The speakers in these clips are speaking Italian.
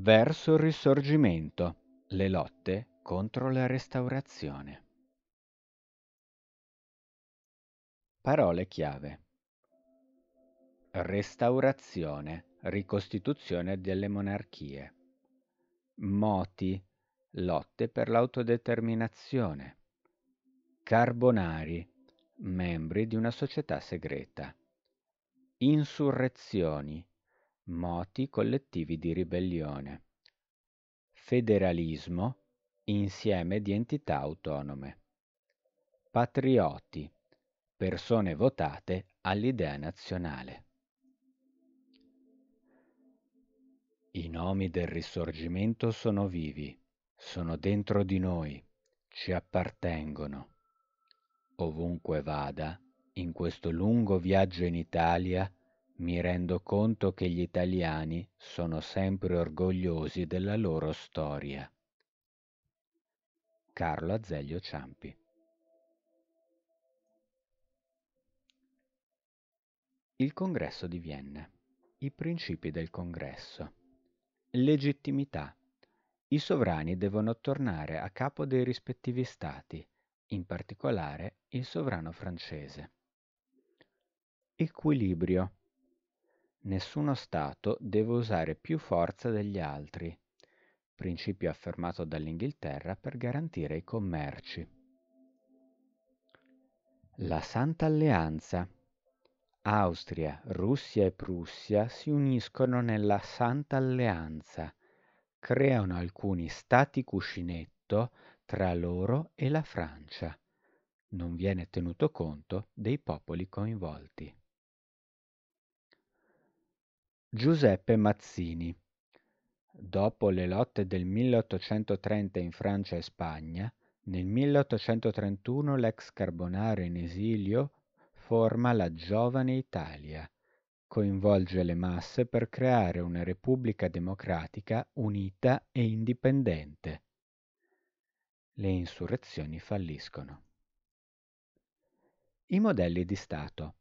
Verso il Risorgimento. Le lotte contro la restaurazione. Parole chiave. Restaurazione, ricostituzione delle monarchie. Moti, lotte per l'autodeterminazione. Carbonari, membri di una società segreta. Insurrezioni, moti collettivi di ribellione. Federalismo, insieme di entità autonome. Patrioti, persone votate all'idea nazionale. I nomi del risorgimento sono vivi, sono dentro di noi, ci appartengono. Ovunque vada, in questo lungo viaggio in Italia, mi rendo conto che gli italiani sono sempre orgogliosi della loro storia. Carlo Azeglio Ciampi Il congresso di Vienna. I principi del congresso. Legittimità. I sovrani devono tornare a capo dei rispettivi stati, in particolare il sovrano francese. Equilibrio. Nessuno Stato deve usare più forza degli altri, principio affermato dall'Inghilterra per garantire i commerci. La Santa Alleanza Austria, Russia e Prussia si uniscono nella Santa Alleanza, creano alcuni stati cuscinetto tra loro e la Francia. Non viene tenuto conto dei popoli coinvolti. Giuseppe Mazzini. Dopo le lotte del 1830 in Francia e Spagna, nel 1831 l'ex Carbonaro in esilio forma la Giovane Italia. Coinvolge le masse per creare una repubblica democratica unita e indipendente. Le insurrezioni falliscono. I modelli di Stato.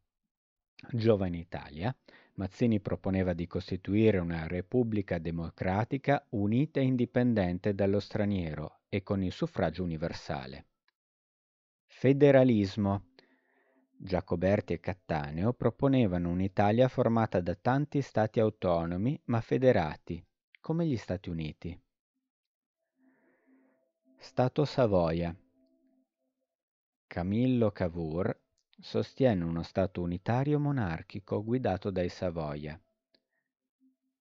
Giovane Italia, Mazzini proponeva di costituire una repubblica democratica unita e indipendente dallo straniero e con il suffragio universale. Federalismo. Giacoberti e Cattaneo proponevano un'Italia formata da tanti stati autonomi ma federati, come gli Stati Uniti. Stato Savoia. Camillo Cavour Sostiene uno stato unitario monarchico guidato dai Savoia.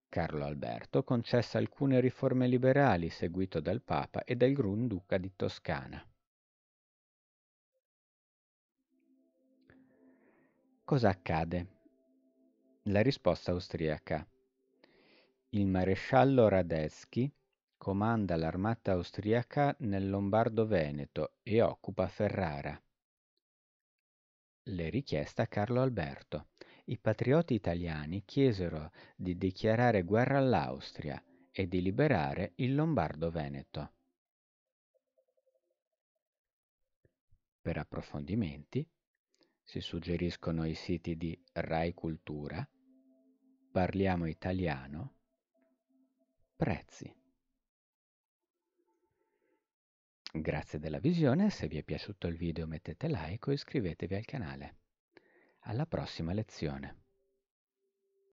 Carlo Alberto concesse alcune riforme liberali seguito dal Papa e dal Grunduca di Toscana. Cosa accade? La risposta austriaca. Il maresciallo Radetzky comanda l'armata austriaca nel Lombardo-Veneto e occupa Ferrara le richieste a Carlo Alberto. I patrioti italiani chiesero di dichiarare guerra all'Austria e di liberare il Lombardo-Veneto. Per approfondimenti si suggeriscono i siti di Rai Cultura, Parliamo Italiano, Prezzi. Grazie della visione, se vi è piaciuto il video mettete like o iscrivetevi al canale. Alla prossima lezione!